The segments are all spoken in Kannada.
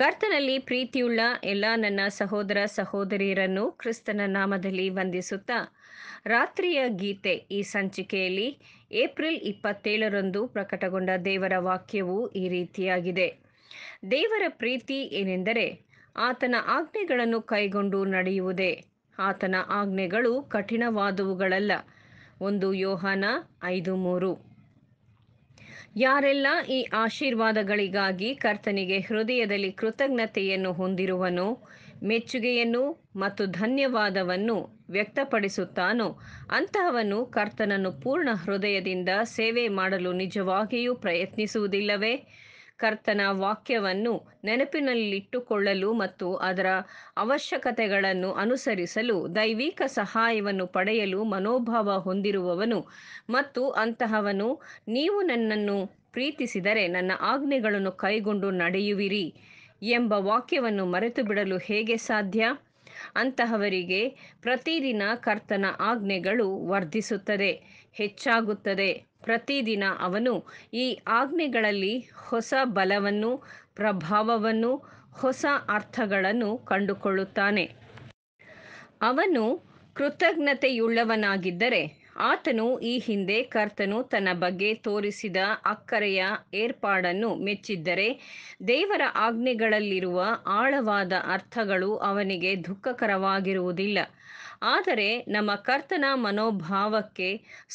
ಕರ್ತನಲ್ಲಿ ಪ್ರೀತಿಯುಳ್ಳ ಎಲ್ಲ ನನ್ನ ಸಹೋದರ ಸಹೋದರಿಯರನ್ನು ಕ್ರಿಸ್ತನ ನಾಮದಲ್ಲಿ ವಂದಿಸುತ್ತಾ ರಾತ್ರಿಯ ಗೀತೆ ಈ ಸಂಚಿಕೆಯಲ್ಲಿ ಏಪ್ರಿಲ್ ಇಪ್ಪತ್ತೇಳರಂದು ಪ್ರಕಟಗೊಂಡ ದೇವರ ವಾಕ್ಯವು ಈ ರೀತಿಯಾಗಿದೆ ದೇವರ ಪ್ರೀತಿ ಏನೆಂದರೆ ಆತನ ಆಜ್ಞೆಗಳನ್ನು ಕೈಗೊಂಡು ನಡೆಯುವುದೇ ಆತನ ಆಜ್ಞೆಗಳು ಕಠಿಣವಾದವುಗಳಲ್ಲ ಒಂದು ಯೋಹಾನ ಐದು ಮೂರು ಯಾರೆಲ್ಲ ಈ ಆಶೀರ್ವಾದಗಳಿಗಾಗಿ ಕರ್ತನಿಗೆ ಹೃದಯದಲ್ಲಿ ಕೃತಜ್ಞತೆಯನ್ನು ಹೊಂದಿರುವನೋ ಮೆಚ್ಚುಗೆಯನ್ನು ಮತ್ತು ಧನ್ಯವಾದವನ್ನು ವ್ಯಕ್ತಪಡಿಸುತ್ತಾನೋ ಅಂತಹವನು ಕರ್ತನನ್ನು ಪೂರ್ಣ ಹೃದಯದಿಂದ ಸೇವೆ ಮಾಡಲು ನಿಜವಾಗಿಯೂ ಪ್ರಯತ್ನಿಸುವುದಿಲ್ಲವೇ ಕರ್ತನ ವಾಕ್ಯವನ್ನು ನೆನಪಿನಲ್ಲಿಟ್ಟುಕೊಳ್ಳಲು ಮತ್ತು ಅದರ ಅವಶ್ಯಕತೆಗಳನ್ನು ಅನುಸರಿಸಲು ದೈವಿಕ ಸಹಾಯವನ್ನು ಪಡೆಯಲು ಮನೋಭಾವ ಹೊಂದಿರುವವನು ಮತ್ತು ಅಂತಹವನು ನೀವು ನನ್ನನ್ನು ಪ್ರೀತಿಸಿದರೆ ನನ್ನ ಆಜ್ಞೆಗಳನ್ನು ಕೈಗೊಂಡು ನಡೆಯುವಿರಿ ಎಂಬ ವಾಕ್ಯವನ್ನು ಮರೆತು ಬಿಡಲು ಹೇಗೆ ಸಾಧ್ಯ ಅಂತಹವರಿಗೆ ಪ್ರತಿದಿನ ಕರ್ತನ ಆಜ್ಞೆಗಳು ವರ್ಧಿಸುತ್ತದೆ ಹೆಚ್ಚಾಗುತ್ತದೆ ಪ್ರತಿದಿನ ಅವನು ಈ ಆಜ್ಞೆಗಳಲ್ಲಿ ಹೊಸ ಬಲವನ್ನು ಪ್ರಭಾವವನ್ನು ಹೊಸ ಅರ್ಥಗಳನ್ನು ಕಂಡುಕೊಳ್ಳುತ್ತಾನೆ ಅವನು ಕೃತಜ್ಞತೆಯುಳ್ಳವನಾಗಿದ್ದರೆ ಆತನು ಈ ಹಿಂದೆ ಕರ್ತನು ತನ್ನ ಬಗ್ಗೆ ತೋರಿಸಿದ ಅಕ್ಕರೆಯ ಏರ್ಪಾಡನ್ನು ಮೆಚ್ಚಿದ್ದರೆ ದೇವರ ಆಜ್ಞೆಗಳಲ್ಲಿರುವ ಆಳವಾದ ಅರ್ಥಗಳು ಅವನಿಗೆ ದುಃಖಕರವಾಗಿರುವುದಿಲ್ಲ ಆದರೆ ನಮ್ಮ ಕರ್ತನ ಮನೋಭಾವಕ್ಕೆ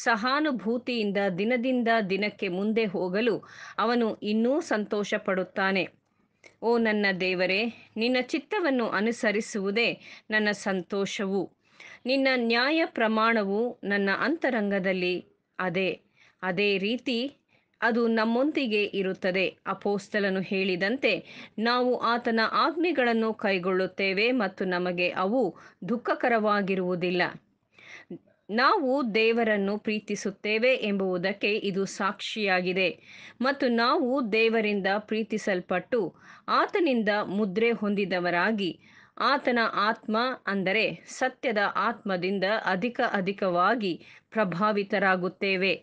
ಸಹಾನುಭೂತಿಯಿಂದ ದಿನದಿಂದ ದಿನಕ್ಕೆ ಮುಂದೆ ಹೋಗಲು ಅವನು ಇನ್ನೂ ಸಂತೋಷ ಪಡುತ್ತಾನೆ ಓ ನನ್ನ ದೇವರೇ ನಿನ್ನ ಚಿತ್ತವನ್ನು ಅನುಸರಿಸುವುದೇ ನನ್ನ ಸಂತೋಷವು ನಿನ್ನ ನ್ಯಾಯ ಪ್ರಮಾಣವು ನನ್ನ ಅಂತರಂಗದಲ್ಲಿ ಅದೇ ಅದೇ ರೀತಿ ಅದು ನಮ್ಮೊಂದಿಗೆ ಇರುತ್ತದೆ ಅಪೋಸ್ತಲನು ಹೇಳಿದಂತೆ ನಾವು ಆತನ ಆಜ್ಞೆಗಳನ್ನು ಕೈಗೊಳ್ಳುತ್ತೇವೆ ಮತ್ತು ನಮಗೆ ಅವು ದುಃಖಕರವಾಗಿರುವುದಿಲ್ಲ ನಾವು ದೇವರನ್ನು ಪ್ರೀತಿಸುತ್ತೇವೆ ಎಂಬುದಕ್ಕೆ ಇದು ಸಾಕ್ಷಿಯಾಗಿದೆ ಮತ್ತು ನಾವು ದೇವರಿಂದ ಪ್ರೀತಿಸಲ್ಪಟ್ಟು ಆತನಿಂದ ಮುದ್ರೆ ಹೊಂದಿದವರಾಗಿ ಆತನ ಆತ್ಮ ಅಂದರೆ ಸತ್ಯದ ಆತ್ಮದಿಂದ ಅಧಿಕ ಅಧಿಕವಾಗಿ ಪ್ರಭಾವಿತರಾಗುತ್ತೇವೆ